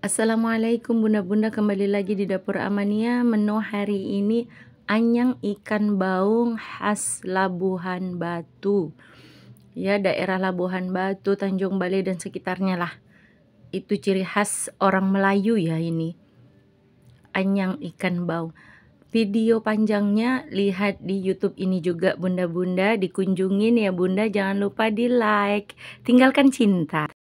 Assalamualaikum bunda-bunda kembali lagi di dapur Amania menu hari ini anyang ikan baung khas Labuhan Batu ya daerah Labuhan Batu Tanjung Balai dan sekitarnya lah itu ciri khas orang Melayu ya ini anyang ikan baung video panjangnya lihat di YouTube ini juga bunda-bunda dikunjungin ya bunda jangan lupa di like tinggalkan cinta